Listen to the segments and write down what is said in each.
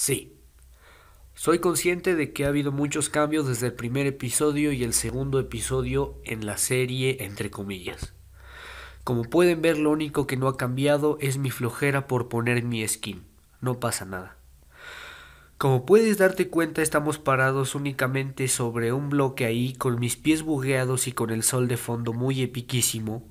Sí. Soy consciente de que ha habido muchos cambios desde el primer episodio y el segundo episodio en la serie, entre comillas. Como pueden ver, lo único que no ha cambiado es mi flojera por poner mi skin. No pasa nada. Como puedes darte cuenta, estamos parados únicamente sobre un bloque ahí, con mis pies bugueados y con el sol de fondo muy epiquísimo,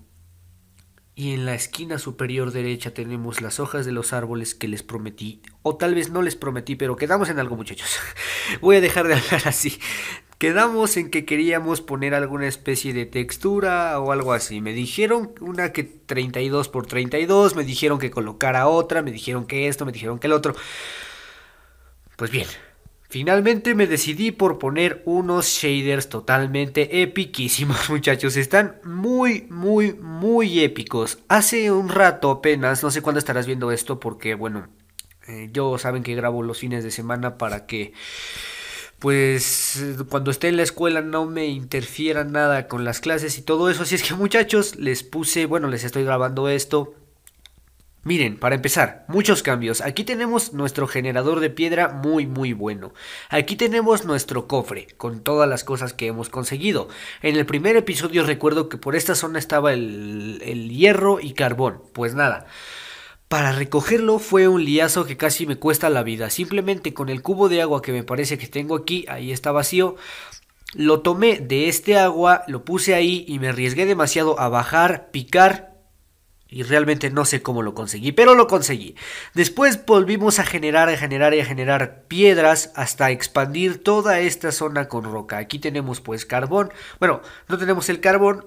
y en la esquina superior derecha tenemos las hojas de los árboles que les prometí, o tal vez no les prometí, pero quedamos en algo muchachos. Voy a dejar de hablar así. Quedamos en que queríamos poner alguna especie de textura o algo así. Me dijeron una que 32 por 32, me dijeron que colocara otra, me dijeron que esto, me dijeron que el otro. Pues bien, Finalmente me decidí por poner unos shaders totalmente epiquísimos muchachos, están muy muy muy épicos. Hace un rato apenas, no sé cuándo estarás viendo esto porque bueno, eh, yo saben que grabo los fines de semana para que pues cuando esté en la escuela no me interfiera nada con las clases y todo eso. Así es que muchachos, les puse, bueno, les estoy grabando esto Miren, para empezar, muchos cambios. Aquí tenemos nuestro generador de piedra muy muy bueno. Aquí tenemos nuestro cofre con todas las cosas que hemos conseguido. En el primer episodio recuerdo que por esta zona estaba el, hierro y carbón. Pues nada. Para recogerlo fue un liazo que casi me cuesta la vida. Simplemente con el cubo de agua que me parece que tengo aquí, ahí está vacío, lo tomé de este agua, lo puse ahí y me arriesgué demasiado a bajar, picar y realmente no sé cómo lo conseguí, pero lo conseguí. Después volvimos a generar, a generar y a generar piedras hasta expandir toda esta zona con roca. Aquí tenemos pues carbón. Bueno, no tenemos el carbón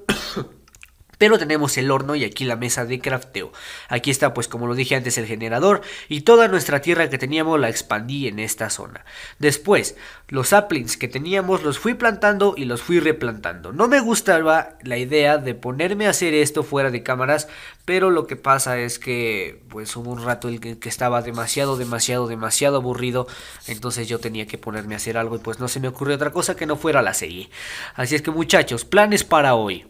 pero tenemos el horno y aquí la mesa de crafteo. Aquí está pues como lo dije antes el generador y toda nuestra tierra que teníamos la expandí en esta zona. Después, los saplings que teníamos los fui plantando y los fui replantando. No me gustaba la idea de ponerme a hacer esto fuera de cámaras, pero lo que pasa es que pues hubo un rato el que, que estaba demasiado, demasiado, demasiado aburrido, entonces yo tenía que ponerme a hacer algo y pues no se me ocurrió otra cosa que no fuera la serie. Así es que muchachos, planes para hoy.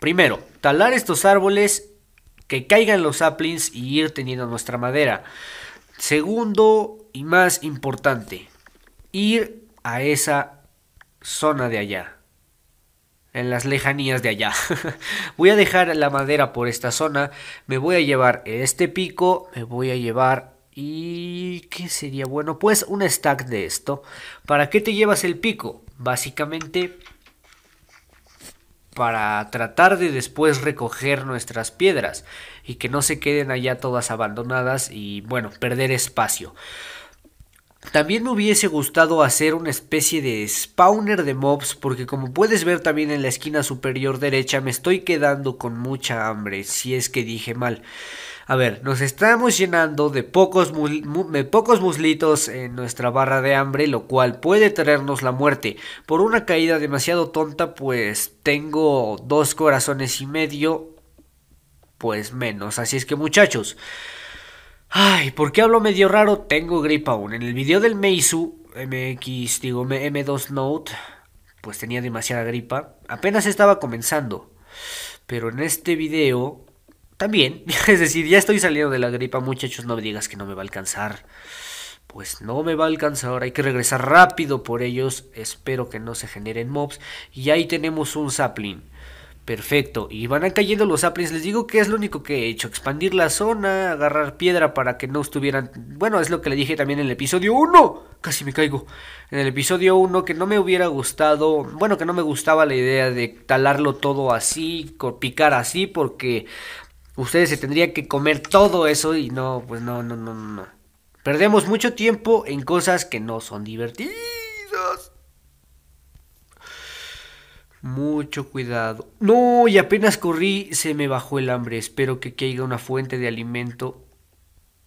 Primero, talar estos árboles, que caigan los saplings y ir teniendo nuestra madera. Segundo y más importante, ir a esa zona de allá, en las lejanías de allá. voy a dejar la madera por esta zona, me voy a llevar este pico, me voy a llevar y qué sería bueno, pues un stack de esto. ¿Para qué te llevas el pico? Básicamente para tratar de después recoger nuestras piedras y que no se queden allá todas abandonadas y bueno, perder espacio. También me hubiese gustado hacer una especie de spawner de mobs porque como puedes ver también en la esquina superior derecha me estoy quedando con mucha hambre si es que dije mal. A ver, nos estamos llenando de pocos, pocos muslitos en nuestra barra de hambre, lo cual puede traernos la muerte. Por una caída demasiado tonta, pues tengo dos corazones y medio, pues menos. Así es que muchachos... Ay, ¿por qué hablo medio raro? Tengo gripa aún. En el video del Meizu, MX, digo, M2 Note, pues tenía demasiada gripa. Apenas estaba comenzando. Pero en este video también, es decir, ya estoy saliendo de la gripa, muchachos, no me digas que no me va a alcanzar. Pues no me va a alcanzar, hay que regresar rápido por ellos, espero que no se generen mobs. Y ahí tenemos un sapling. Perfecto, y van a cayendo los saplings. Les digo que es lo único que he hecho: expandir la zona, agarrar piedra para que no estuvieran. Bueno, es lo que le dije también en el episodio 1. Casi me caigo. En el episodio 1, que no me hubiera gustado. Bueno, que no me gustaba la idea de talarlo todo así, picar así, porque Ustedes se tendrían que comer todo eso y no, pues no, no, no, no. Perdemos mucho tiempo en cosas que no son divertidas. Mucho cuidado. No, y apenas corrí, se me bajó el hambre. Espero que caiga una fuente de alimento.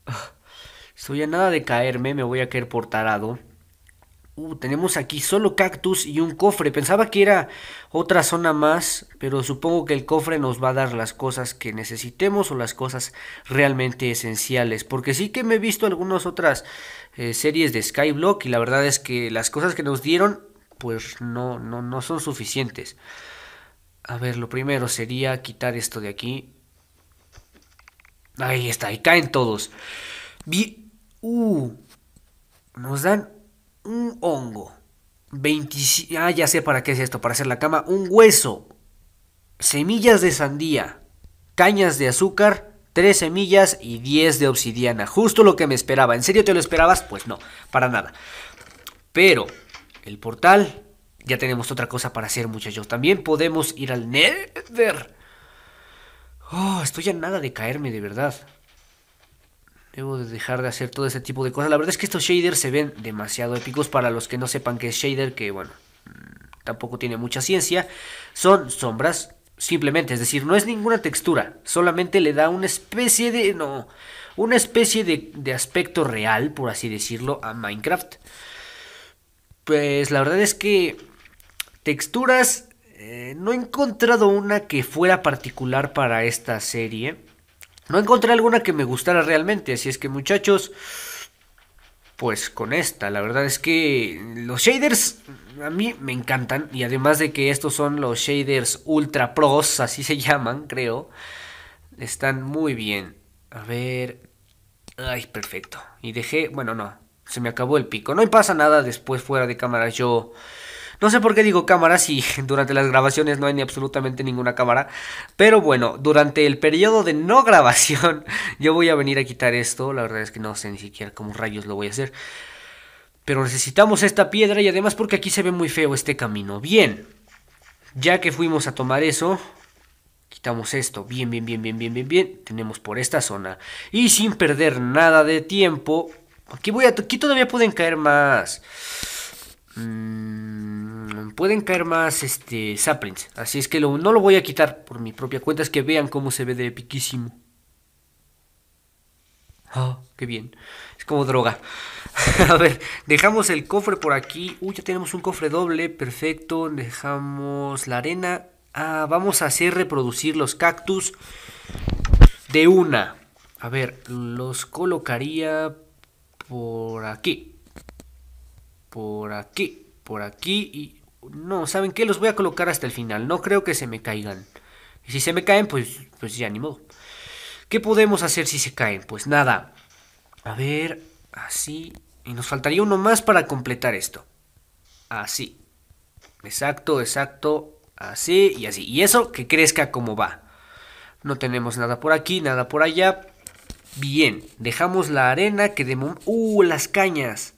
Ah, estoy a nada de caerme, me voy a caer por tarado. Uh, tenemos aquí solo cactus y un cofre. Pensaba que era otra zona más, pero supongo que el cofre nos va a dar las cosas que necesitemos o las cosas realmente esenciales. Porque sí que me he visto algunas otras eh, series de Skyblock y la verdad es que las cosas que nos dieron pues no, no, son suficientes. A ver, lo primero sería quitar esto de aquí. Ahí está, ahí caen todos. Uh, nos dan un hongo. 20, ah, ya sé para qué es esto, para hacer la cama. Un hueso. Semillas de sandía. Cañas de azúcar. tres semillas y 10 de obsidiana. Justo lo que me esperaba. ¿En serio te lo esperabas? Pues no, para nada. Pero el portal. Ya tenemos otra cosa para hacer, muchachos. También podemos ir al Nether. Oh, estoy a nada de caerme, de verdad. Debo dejar de hacer todo ese tipo de cosas. La verdad es que estos shaders se ven demasiado épicos para los que no sepan qué es shader, que bueno, mm, tampoco tiene mucha ciencia. Son sombras, simplemente, es decir, no es ninguna textura, solamente le da una especie de, no, una especie de, aspecto real, por así decirlo, a Minecraft. Pues la verdad es que texturas, eh, no he encontrado una que fuera particular para esta serie no encontré alguna que me gustara realmente, así es que muchachos, pues con esta, la verdad es que los shaders a mí me encantan y además de que estos son los shaders ultra pros, así se llaman, creo, están muy bien. A ver, ay, perfecto. Y dejé, bueno, no, se me acabó el pico. No pasa nada, después fuera de cámara yo no sé por qué digo cámara si durante las grabaciones no hay ni absolutamente ninguna cámara. Pero bueno, durante el periodo de no grabación yo voy a venir a quitar esto. La verdad es que no sé ni siquiera cómo rayos lo voy a hacer. Pero necesitamos esta piedra y además porque aquí se ve muy feo este camino. Bien, ya que fuimos a tomar eso, quitamos esto. Bien, bien, bien, bien, bien, bien, bien. Tenemos por esta zona. Y sin perder nada de tiempo, aquí, voy a, aquí todavía pueden caer más. Mm, pueden caer más este, Así es que no lo voy a quitar por mi propia cuenta. Es que vean cómo se ve de piquísimo. Oh, ah, qué bien. Es como droga. a ver, dejamos el cofre por aquí. Uy, ya tenemos un cofre doble. Perfecto. Dejamos la arena. Ah, vamos a hacer reproducir los cactus de una. A ver, los colocaría por aquí por aquí, por aquí y... No, ¿saben qué? Los voy a colocar hasta el final. No creo que se me caigan. Y si se me caen, pues, pues ya ni modo. ¿Qué podemos hacer si se caen? Pues nada. A ver, así. Y nos faltaría uno más para completar esto. Así. Exacto, exacto. Así y así. Y eso que crezca como va. No tenemos nada por aquí, nada por allá. Bien, dejamos la arena que de... ¡Uh, las cañas!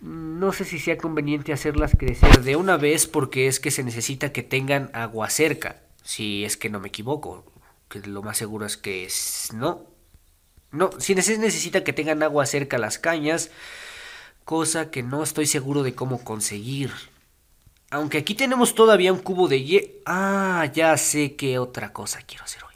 no sé si sea conveniente hacerlas crecer de una vez porque es que se necesita que tengan agua cerca, si es que no me equivoco, que lo más seguro es que es no. No, si se necesita que tengan agua cerca las cañas, cosa que no estoy seguro de cómo conseguir. Aunque aquí tenemos todavía un cubo de hielo. Ah, ya sé qué otra cosa quiero hacer hoy.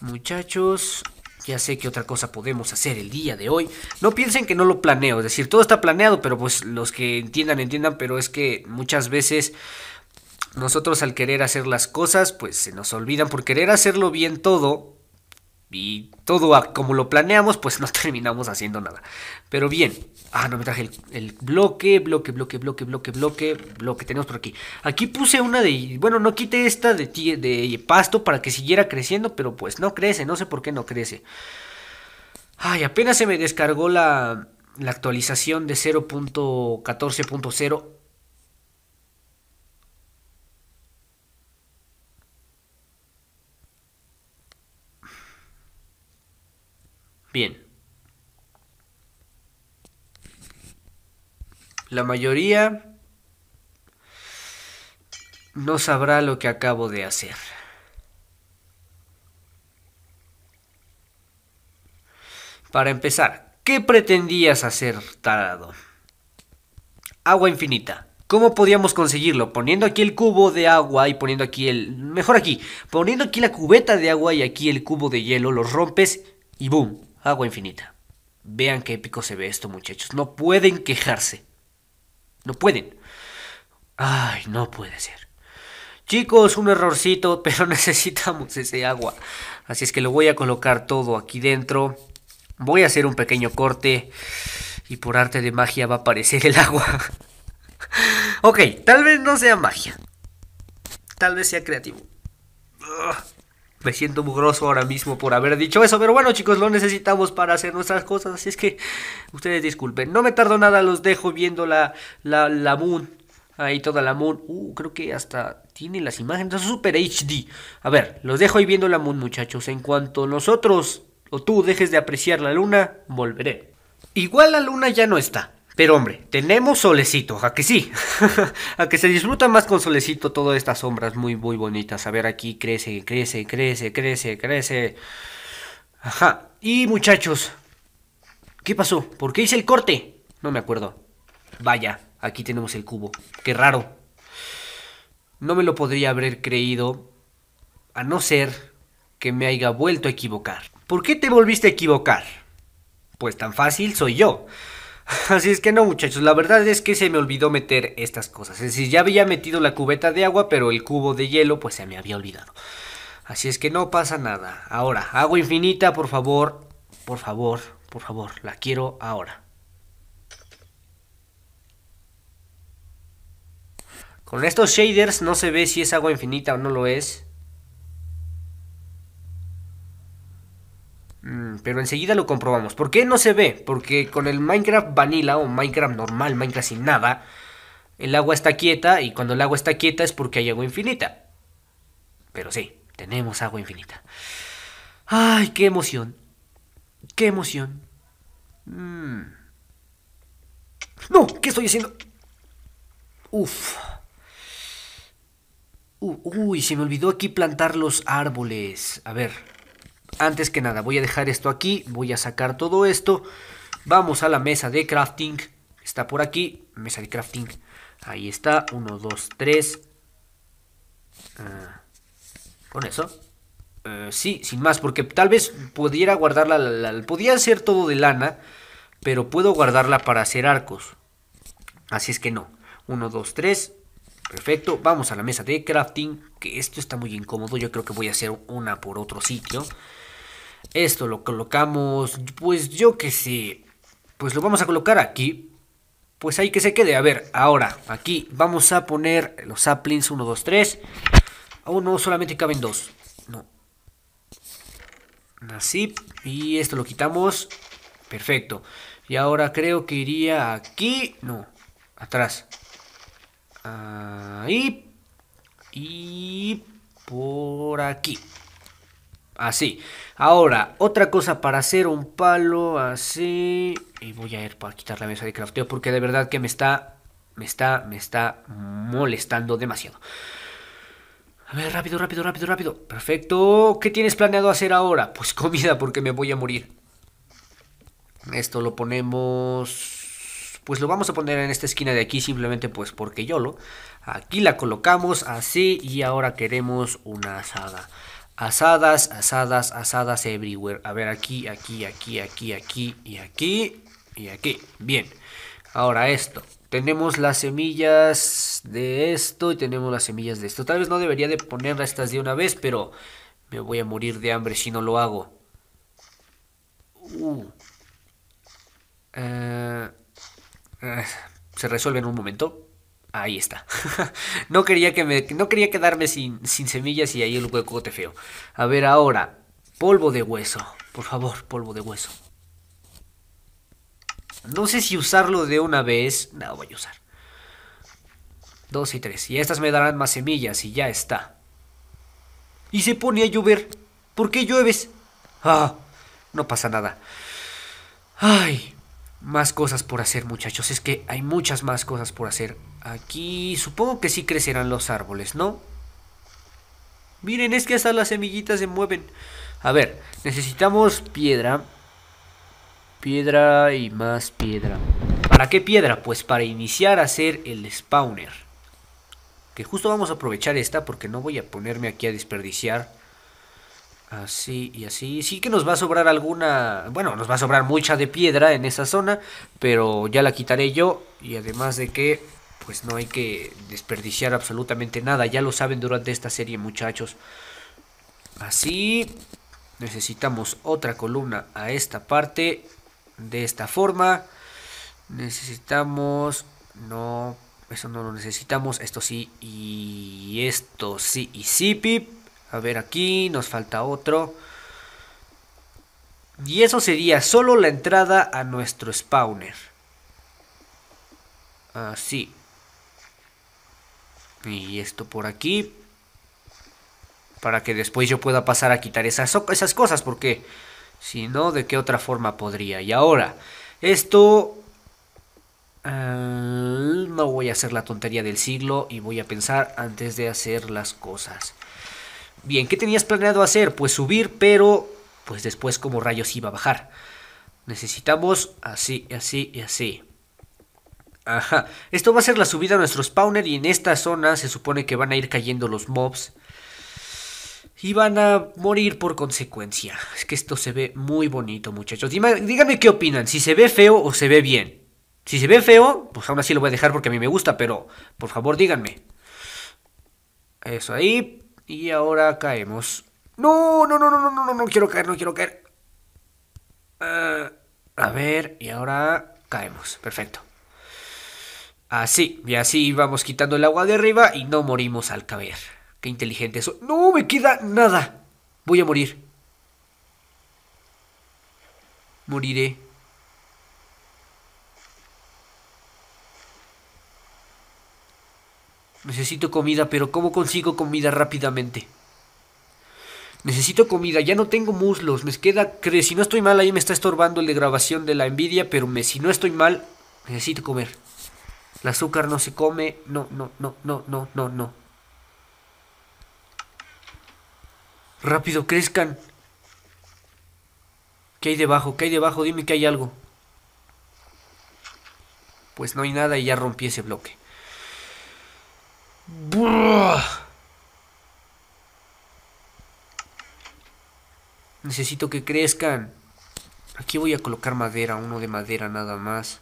Muchachos, ya sé qué otra cosa podemos hacer el día de hoy. No piensen que no lo planeo, es decir, todo está planeado, pero pues los que entiendan, entiendan, pero es que muchas veces nosotros al querer hacer las cosas, pues se nos olvidan por querer hacerlo bien todo, y todo como lo planeamos, pues no terminamos haciendo nada. Pero bien. Ah, no me traje el, bloque, bloque, bloque, bloque, bloque, bloque, bloque. Tenemos por aquí. Aquí puse una de... Bueno, no quité esta de, de pasto para que siguiera creciendo, pero pues no crece. No sé por qué no crece. Ay, apenas se me descargó la, la actualización de 0.14.0 Bien. La mayoría no sabrá lo que acabo de hacer. Para empezar, ¿qué pretendías hacer, tarado? Agua infinita. ¿Cómo podíamos conseguirlo? Poniendo aquí el cubo de agua y poniendo aquí el... Mejor aquí. Poniendo aquí la cubeta de agua y aquí el cubo de hielo, los rompes y ¡boom! Agua infinita. Vean qué épico se ve esto, muchachos. No pueden quejarse. No pueden. Ay, no puede ser. Chicos, un errorcito, pero necesitamos ese agua. Así es que lo voy a colocar todo aquí dentro. Voy a hacer un pequeño corte y por arte de magia va a aparecer el agua. ok, tal vez no sea magia. Tal vez sea creativo. Ugh me siento mugroso ahora mismo por haber dicho eso. Pero bueno, chicos, lo necesitamos para hacer nuestras cosas. Así es que ustedes disculpen. No me tardo nada, los dejo viendo la, la, Moon. Ahí toda la Moon. Uh, creo que hasta tiene las imágenes. Super HD. A ver, los dejo ahí viendo la Moon, muchachos. En cuanto nosotros o tú dejes de apreciar la luna, volveré. Igual la luna ya no está. Pero hombre, tenemos solecito, a que sí, a que se disfruta más con solecito todas estas sombras muy, muy bonitas. A ver, aquí crece, crece, crece, crece, crece. Ajá. Y muchachos, ¿qué pasó? ¿Por qué hice el corte? No me acuerdo. Vaya, aquí tenemos el cubo. Qué raro. No me lo podría haber creído, a no ser que me haya vuelto a equivocar. ¿Por qué te volviste a equivocar? Pues tan fácil soy yo. Así es que no, muchachos, la verdad es que se me olvidó meter estas cosas. Es decir, ya había metido la cubeta de agua, pero el cubo de hielo pues se me había olvidado. Así es que no pasa nada. Ahora, agua infinita, por favor, por favor, por favor, la quiero ahora. Con estos shaders no se ve si es agua infinita o no lo es. Mm, pero enseguida lo comprobamos. ¿Por qué no se ve? Porque con el Minecraft vanilla o Minecraft normal, Minecraft sin nada, el agua está quieta y cuando el agua está quieta es porque hay agua infinita. Pero sí, tenemos agua infinita. ¡Ay, qué emoción! ¡Qué emoción! Mm. ¡No! ¿Qué estoy haciendo? ¡Uf! uy, se me olvidó aquí plantar los árboles. A ver, antes que nada, voy a dejar esto aquí, voy a sacar todo esto. Vamos a la mesa de crafting. Está por aquí, mesa de crafting. Ahí está, 1, 2, 3. Con eso. Eh, sí, sin más, porque tal vez pudiera guardarla, podía hacer todo de lana, pero puedo guardarla para hacer arcos. Así es que no. 1, 2, 3. Perfecto, vamos a la mesa de crafting, que esto está muy incómodo, yo creo que voy a hacer una por otro sitio. Esto lo colocamos, pues yo que sé, pues lo vamos a colocar aquí. Pues ahí que se quede. A ver, ahora, aquí vamos a poner los saplings 1, 2, 3. Aún no, solamente caben dos. No. Así. Y esto lo quitamos. Perfecto. Y ahora creo que iría aquí. No, atrás. Ahí. Y por aquí. Así. Ahora, otra cosa para hacer un palo así. Y voy a ir para quitar la mesa de crafteo porque de verdad que me está, me está, me está molestando demasiado. A ver, rápido, rápido, rápido, rápido. Perfecto. ¿Qué tienes planeado hacer ahora? Pues comida porque me voy a morir. Esto lo ponemos... Pues lo vamos a poner en esta esquina de aquí simplemente pues porque yo lo... Aquí la colocamos así y ahora queremos una asada. Asadas, asadas, asadas everywhere. A ver, aquí, aquí, aquí, aquí, aquí y aquí y aquí. Bien. Ahora esto. Tenemos las semillas de esto y tenemos las semillas de esto. Tal vez no debería de poner estas de una vez, pero me voy a morir de hambre si no lo hago. Uh. Eh, eh, se resuelve en un momento. Ahí está. no, quería que me, no quería quedarme sin, semillas y ahí el te feo. A ver, ahora, polvo de hueso. Por favor, polvo de hueso. No sé si usarlo de una vez. No, voy a usar. Dos y tres. Y estas me darán más semillas y ya está. Y se pone a llover. ¿Por qué llueves? Ah, no pasa nada. Ay, más cosas por hacer, muchachos. Es que hay muchas más cosas por hacer. Aquí supongo que sí crecerán los árboles, ¿no? Miren, es que hasta las semillitas se mueven. A ver, necesitamos piedra. Piedra y más piedra. ¿Para qué piedra? Pues para iniciar a hacer el spawner. Que justo vamos a aprovechar esta porque no voy a ponerme aquí a desperdiciar. Así y así. Sí que nos va a sobrar alguna... Bueno, nos va a sobrar mucha de piedra en esa zona. Pero ya la quitaré yo. Y además de que pues no hay que desperdiciar absolutamente nada. Ya lo saben durante esta serie, muchachos. Así necesitamos otra columna a esta parte. De esta forma necesitamos... No, eso no lo necesitamos. Esto sí y esto sí y sí, pip. A ver aquí, nos falta otro. Y eso sería solo la entrada a nuestro spawner. Así. Y esto por aquí. Para que después yo pueda pasar a quitar esas, esas cosas. Porque si no, ¿de qué otra forma podría? Y ahora, esto... Eh, no voy a hacer la tontería del siglo y voy a pensar antes de hacer las cosas. Bien, ¿qué tenías planeado hacer? Pues subir, pero pues después como rayos iba a bajar. Necesitamos así, así y así. Ajá. Esto va a ser la subida a nuestro spawner y en esta zona se supone que van a ir cayendo los mobs. Y van a morir por consecuencia. Es que esto se ve muy bonito, muchachos. díganme qué opinan, si se ve feo o se ve bien. Si se ve feo, pues aún así lo voy a dejar porque a mí me gusta, pero por favor díganme. Eso ahí. Y ahora caemos. No, no, no, no, no, no, no, no quiero caer, no quiero caer. Ah, a ver, y ahora caemos. Perfecto. Así, y así vamos quitando el agua de arriba y no morimos al caer. Qué inteligente eso. No me queda nada. Voy a morir. Moriré. Necesito comida, pero ¿cómo consigo comida rápidamente? Necesito comida, ya no tengo muslos, me queda... Si no estoy mal, ahí me está estorbando el de grabación de la envidia, pero me, si no estoy mal, necesito comer. El azúcar no se come, no, no, no, no, no, no, no. Rápido, crezcan. ¿Qué hay debajo? ¿Qué hay debajo? Dime que hay algo. Pues no hay nada y ya rompí ese bloque. Necesito que crezcan. Aquí voy a colocar madera, uno de madera nada más.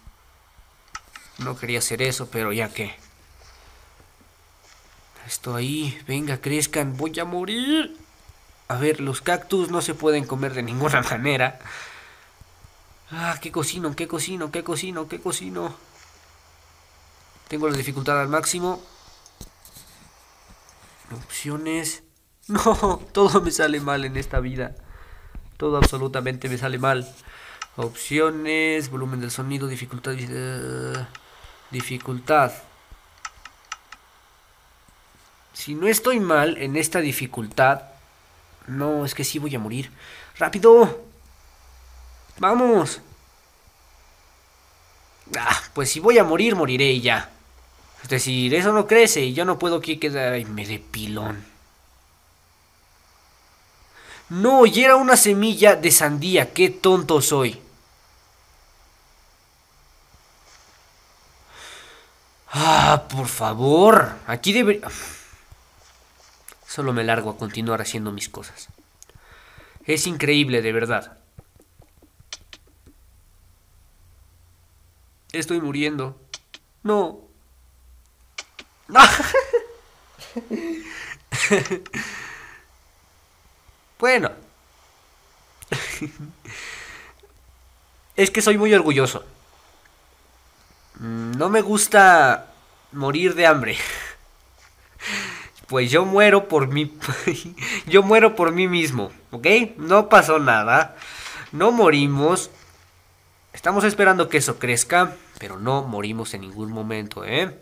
No quería hacer eso, pero ya que... Esto ahí, venga, crezcan, voy a morir. A ver, los cactus no se pueden comer de ninguna manera. Ah, qué cocino, qué cocino, qué cocino, qué cocino. Tengo la dificultad al máximo. Opciones. No, todo me sale mal en esta vida. Todo absolutamente me sale mal. Opciones, volumen del sonido, dificultad... Dificultad. Si no estoy mal en esta dificultad... No, es que sí voy a morir. ¡Rápido! ¡Vamos! Ah, pues si voy a morir, moriré ya. Es decir, eso no crece y yo no puedo aquí quedar... me de pilón! No, y era una semilla de sandía. ¡Qué tonto soy! Ah, por favor. Aquí debería... Solo me largo a continuar haciendo mis cosas. Es increíble, de verdad. Estoy muriendo. No. bueno. es que soy muy orgulloso no me gusta morir de hambre. Pues yo muero por mí. yo muero por mí mismo, ¿ok? No pasó nada. No morimos. Estamos esperando que eso crezca, pero no morimos en ningún momento, ¿eh?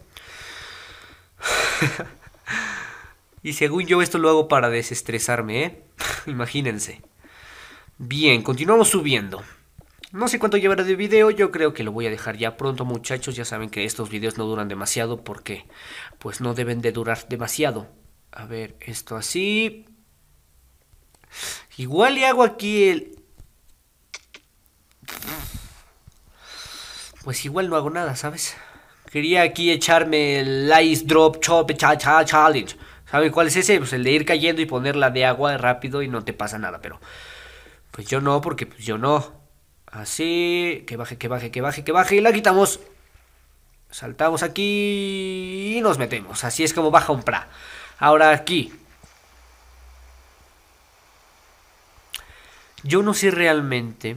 y según yo esto lo hago para desestresarme, ¿eh? Imagínense. Bien, continuamos subiendo. No sé cuánto llevará de video, yo creo que lo voy a dejar ya pronto muchachos, ya saben que estos videos no duran demasiado porque pues no deben de durar demasiado. A ver, esto así. Igual le hago aquí el... Pues igual no hago nada, ¿sabes? Quería aquí echarme el Ice Drop Chop cha, cha, Challenge. ¿Saben cuál es ese? Pues el de ir cayendo y ponerla de agua rápido y no te pasa nada, pero... Pues yo no, porque pues yo no. Así, que baje, que baje, que baje, que baje. Y la quitamos. Saltamos aquí y nos metemos. Así es como baja un pra. Ahora aquí. Yo no sé realmente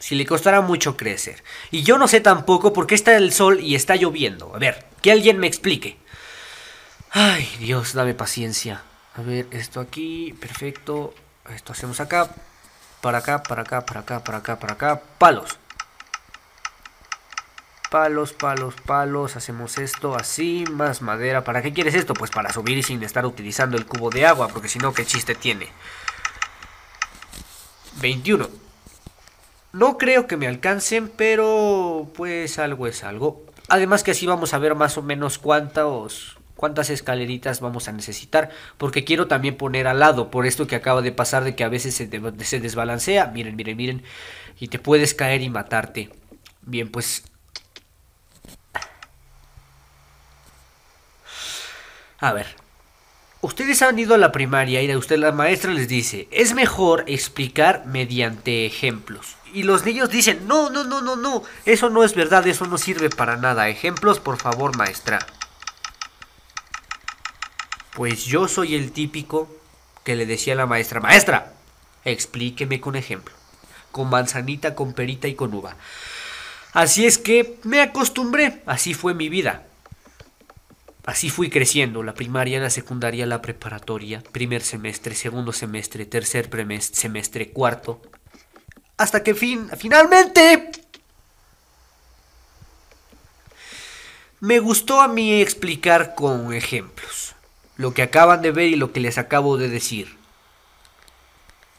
si le costará mucho crecer. Y yo no sé tampoco por qué está el sol y está lloviendo. A ver, que alguien me explique. Ay, Dios, dame paciencia. A ver, esto aquí, perfecto. Esto hacemos acá, para acá, para acá, para acá, para acá, para acá. Palos. Palos, palos, palos. Hacemos esto así. Más madera. ¿Para qué quieres esto? Pues para subir sin estar utilizando el cubo de agua. Porque si no, ¿qué chiste tiene? 21. No creo que me alcancen, pero pues algo es algo. Además que así vamos a ver más o menos cuántos cuántas escaleritas vamos a necesitar, porque quiero también poner al lado, por esto que acaba de pasar, de que a veces se, desbalancea, miren, miren, miren, y te puedes caer y matarte. Bien, pues... A ver, Ustedes han ido a la primaria y a usted la maestra les dice, es mejor explicar mediante ejemplos. Y los niños dicen, no, no, no, no, no, eso no es verdad, eso no sirve para nada. Ejemplos, por favor, maestra. Pues yo soy el típico que le decía a la maestra, maestra, explíqueme con ejemplo, con manzanita, con perita y con uva. Así es que me acostumbré, así fue mi vida. Así fui creciendo, la primaria, la secundaria, la preparatoria, primer semestre, segundo semestre, tercer semestre, cuarto, hasta que fin finalmente me gustó a mí explicar con ejemplos lo que acaban de ver y lo que les acabo de decir.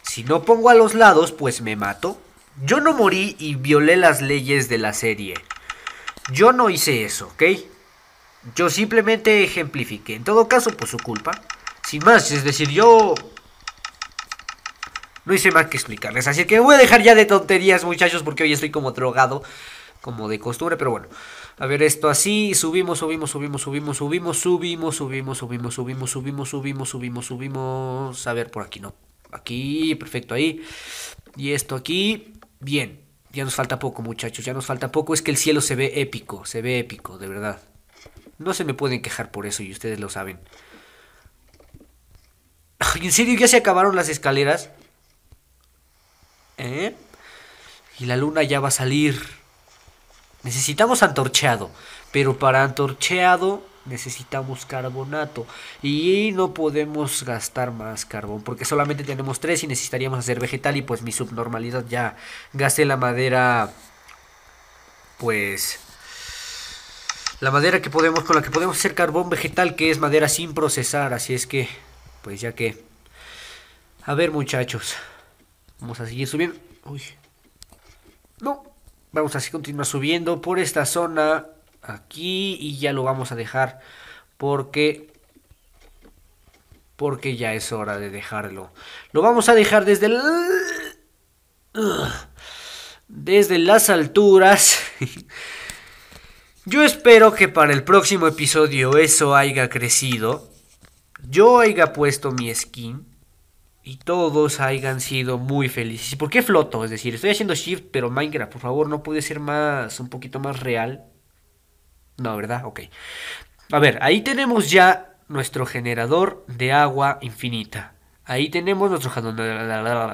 Si no pongo a los lados, pues me mato. Yo no morí y violé las leyes de la serie. Yo no hice eso, ¿ok? Yo simplemente ejemplifiqué. En todo caso, por su culpa. Sin más, es decir, yo... No hice más que explicarles. Así que voy a dejar ya de tonterías, muchachos, porque hoy estoy como drogado, como de costumbre, pero bueno. A ver esto así, subimos, subimos, subimos, subimos, subimos, subimos, subimos, subimos, subimos, subimos, subimos, subimos, subimos. A ver, por aquí no. Aquí, perfecto, ahí. Y esto aquí, bien. Ya nos falta poco, muchachos, ya nos falta poco. Es que el cielo se ve épico, se ve épico, de verdad. No se me pueden quejar por eso y ustedes lo saben. ¿En serio ya se acabaron las escaleras? Y la luna ya va a salir. Necesitamos antorcheado, pero para antorcheado necesitamos carbonato y no podemos gastar más carbón porque solamente tenemos tres y necesitaríamos hacer vegetal y pues mi subnormalidad ya Gaste la madera pues la madera que podemos con la que podemos hacer carbón vegetal que es madera sin procesar así es que pues ya que a ver muchachos vamos a seguir subiendo uy no Vamos así continuar subiendo por esta zona aquí y ya lo vamos a dejar porque porque ya es hora de dejarlo. Lo vamos a dejar desde desde las alturas. Yo espero que para el próximo episodio eso haya crecido. Yo haya puesto mi skin y todos hayan sido muy felices. ¿Por qué floto? Es decir, estoy haciendo shift, pero Minecraft, por favor, no puede ser más, un poquito más real. No, ¿verdad? Ok. A ver, ahí tenemos ya nuestro generador de agua infinita. Ahí tenemos nuestro,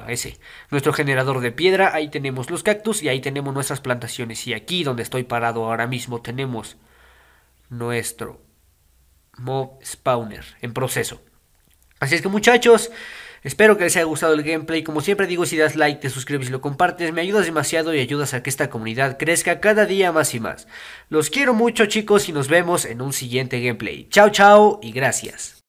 ese, nuestro generador de piedra, ahí tenemos los cactus y ahí tenemos nuestras plantaciones. Y aquí donde estoy parado ahora mismo tenemos nuestro mob spawner en proceso. Así es que muchachos, Espero que les haya gustado el gameplay. Como siempre digo, si das like, te suscribes y lo compartes, me ayudas demasiado y ayudas a que esta comunidad crezca cada día más y más. Los quiero mucho chicos y nos vemos en un siguiente gameplay. Chao chao y gracias.